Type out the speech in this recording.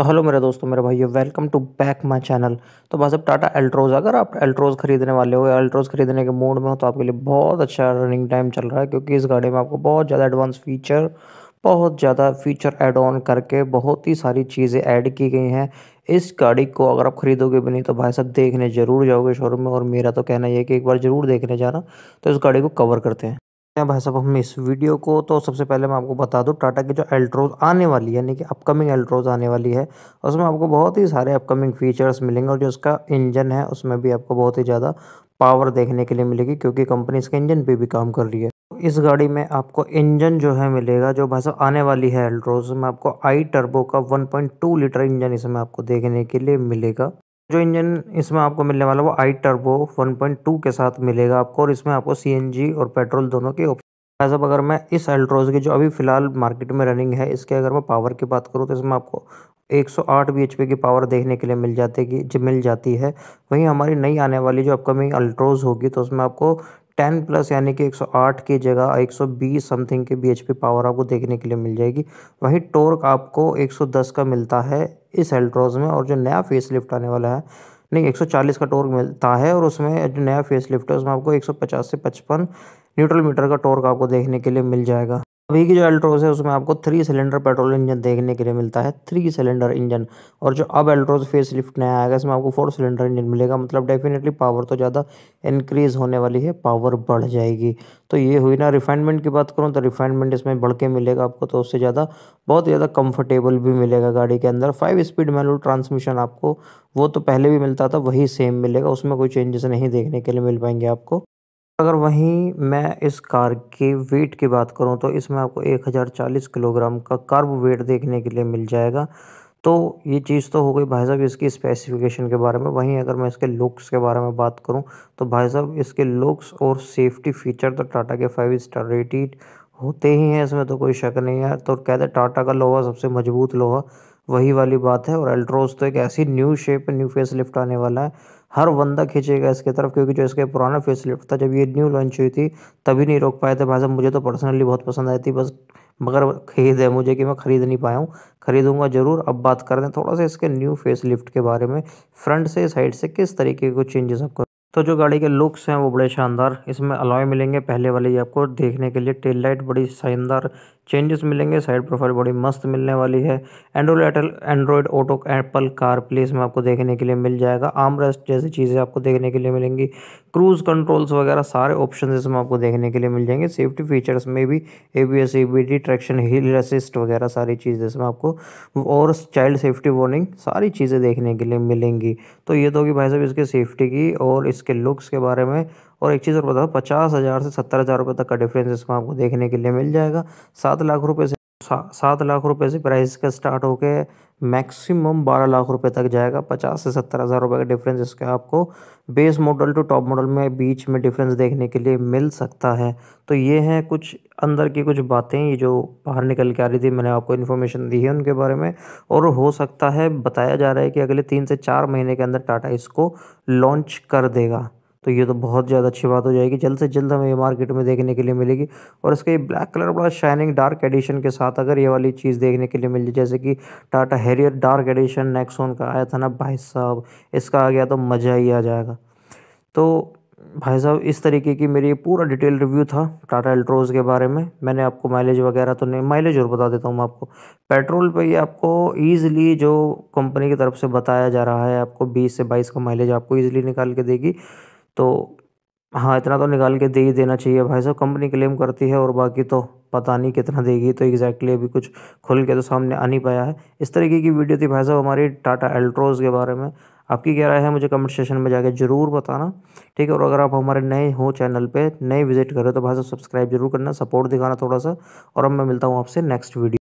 तो हेलो मेरे दोस्तों मेरे भाइयों welcome to back my channel तो बस अब टाटा एल्ट्रोज अगर आप एल्ट्रोज खरीदने वाले हो या एल्ट्रोज खरीदने के मूड में हो तो आपके लिए बहुत अच्छा रनिंग टाइम चल रहा है क्योंकि इस गाड़ी में आपको बहुत ज़्यादा एडवांस फीचर बहुत ज़्यादा फीचर एड ऑन करके बहुत ही सारी चीज़ें ऐड की गई हैं इस गाड़ी को अगर आप ख़रीदोगे भी नहीं तो भाई साहब देखने ज़रूर जाओगे शोरूम में और मेरा तो कहना यह कि एक बार ज़रूर देखने जाना तो इस गाड़ी को कवर करते हैं हैं भाई साहब हम इस वीडियो को तो सबसे पहले मैं आपको बता दूं टाटा की जो एल्ट्रोज आने वाली है यानी कि अपकमिंग एल्ट्रोज आने वाली है उसमें आपको बहुत ही सारे अपकमिंग फीचर्स मिलेंगे और जो उसका इंजन है उसमें भी आपको बहुत ही ज़्यादा पावर देखने के लिए मिलेगी क्योंकि कंपनी इसके इंजन पर भी काम कर रही है इस गाड़ी में आपको इंजन जो है मिलेगा जो भाई साहब आने वाली है एल्ट्रोज में आपको आई टर्बो का वन लीटर इंजन इसमें आपको देखने के लिए मिलेगा जो इंजन इसमें आपको मिलने वाला वो आई टर्बो 1.2 के साथ मिलेगा आपको और इसमें आपको सी और पेट्रोल दोनों के ऑप्शन अब अगर मैं इस अल्ट्रोज की जो अभी फ़िलहाल मार्केट में रनिंग है इसके अगर मैं पावर की बात करूँ तो इसमें आपको 108 bhp की पावर देखने के लिए मिल जाती है मिल जाती है वहीं हमारी नई आने वाली जो अपकमिंग अल्ट्रोज होगी तो उसमें आपको टेन प्लस यानी कि 108 की जगह 120 समथिंग के बीएचपी पावर आपको देखने के लिए मिल जाएगी वहीं टॉर्क आपको 110 का मिलता है इस एल्ट्रोज में और जो नया फेस लिफ्ट आने वाला है नहीं 140 का टॉर्क मिलता है और उसमें जो नया फेस लिफ्ट है उसमें आपको 150 से 55 न्यूट्रल मीटर का टॉर्क आपको देखने के लिए मिल जाएगा अभी की जो एल्ट्रोज है उसमें आपको थ्री सिलेंडर पेट्रोल इंजन देखने के लिए मिलता है थ्री सिलेंडर इंजन और जो अब एल्ट्रोज फेस लिफ्ट नया आएगा इसमें आपको फोर सिलेंडर इंजन मिलेगा मतलब डेफिनेटली पावर तो ज़्यादा इंक्रीज होने वाली है पावर बढ़ जाएगी तो ये हुई ना रिफाइनमेंट की बात करूँ तो रिफाइनमेंट इसमें बढ़ के मिलेगा आपको तो उससे ज़्यादा बहुत ज़्यादा कम्फर्टेबल भी मिलेगा गाड़ी के अंदर फाइव स्पीड मैनुअल ट्रांसमिशन आपको वो तो पहले भी मिलता था वही सेम मिलेगा उसमें कोई चेंजेस नहीं देखने के लिए मिल पाएंगे आपको अगर वहीं मैं इस कार के वेट की बात करूँ तो इसमें आपको एक हज़ार चालीस किलोग्राम का कार्ब वेट देखने के लिए मिल जाएगा तो ये चीज़ तो हो गई भाई साहब इसकी स्पेसिफिकेशन के बारे में वहीं अगर मैं इसके लुक्स के बारे में बात करूं तो भाई साहब इसके लुक्स और सेफ्टी फीचर तो टाटा के फाइव स्टार रेटेड होते ही हैं इसमें तो कोई शक नहीं है तो कहते हैं टाटा का लोहा सबसे मजबूत लोहा वही वाली बात है और अल्ट्रोज तो एक ऐसी new shape new face lift आने वाला है हर बंदा खींचेगा इसके तरफ क्योंकि जो इसका पुराना लिफ्ट था जब ये न्यू लॉन्च हुई थी तभी नहीं रोक पाए थे भाई साहब मुझे तो पर्सनली बहुत पसंद आई थी बस मगर खरीद है मुझे कि मैं ख़रीद नहीं पाया हूँ ख़रीदूँगा ज़रूर अब बात कर रहे हैं थोड़ा सा इसके न्यू फेस लिफ्ट के बारे में फ्रंट से साइड से किस तरीके के चेंजेस आपको तो जो गाड़ी के लुक्स हैं वो बड़े शानदार इसमें अलॉय मिलेंगे पहले वाले ही आपको देखने के लिए टेल लाइट बड़ी शानदार चेंजेस मिलेंगे साइड प्रोफाइल बड़ी मस्त मिलने वाली है Android Android auto Apple car plays में आपको देखने के लिए मिल जाएगा आम रेस्ट जैसी चीज़ें आपको देखने के लिए मिलेंगी क्रूज़ कंट्रोल्स वगैरह सारे ऑप्शन इसमें आपको देखने के लिए मिल जाएंगे सेफ्टी फीचर्स में भी A B S A B D traction hill assist वगैरह सारी चीज़ इसमें आपको और चाइल्ड सेफ्टी वार्निंग सारी चीज़ें देखने के लिए मिलेंगी तो ये तो कि भाई साहब इसके सेफ्टी की और इसके लुक्स के बारे में और एक चीज़ और बताओ पचास हज़ार से सत्तर हज़ार रुपये तक का डिफरेंस इसमें आपको देखने के लिए मिल जाएगा सात लाख रुपये से सा, सात लाख रुपए से प्राइस का स्टार्ट होकर मैक्सिमम बारह लाख रुपए तक जाएगा पचास से सत्तर हज़ार रुपये का डिफरेंस इसका आपको base model to top model में बीच में डिफरेंस देखने के लिए मिल सकता है तो ये हैं कुछ अंदर की कुछ बातें ये जो बाहर निकल के आ रही थी मैंने आपको इन्फॉर्मेशन दी है उनके बारे में और हो सकता है बताया जा रहा है कि अगले तीन से चार महीने के अंदर टाटा इसको लॉन्च कर देगा तो ये तो बहुत ज़्यादा अच्छी बात हो जाएगी जल्द से जल्द हमें ये मार्केट में देखने के लिए मिलेगी और इसका ये ब्लैक कलर बड़ा शाइनिंग डार्क एडिशन के साथ अगर ये वाली चीज़ देखने के लिए मिल जाए जैसे कि टाटा हैरियर डार्क एडिशन नेक्सोन का आया था ना भाई साहब इसका आ गया तो मज़ा ही आ जाएगा तो भाई साहब इस तरीके की मेरी पूरा डिटेल रिव्यू था टाटा एल्ट्रोज के बारे में मैंने आपको माइलेज वगैरह तो नहीं माइलेज और बता देता हूँ आपको पेट्रोल पे ये आपको ईज़िली जो कंपनी की तरफ से बताया जा रहा है आपको 20 से 22 का माइलेज आपको ईज़िली निकाल के देगी तो हाँ इतना तो निकाल के दे ही देना चाहिए भाई साहब कंपनी क्लेम करती है और बाकी तो पता नहीं कितना देगी तो एग्जैक्टली अभी कुछ खुल के तो सामने आ नहीं पाया है इस तरीके की वीडियो थी भाई साहब हमारी टाटा एल्ट्रोज़ के बारे में आपकी क्या राय है मुझे कमेंट सेशन में जाके ज़रूर बताना ठीक है और अगर आप हमारे नए हो चैनल पे नए विजिट करें तो भाई साहब सब्सक्राइब जरूर करना सपोर्ट दिखाना थोड़ा सा और अब मैं मिलता हूँ आपसे नेक्स्ट वीडियो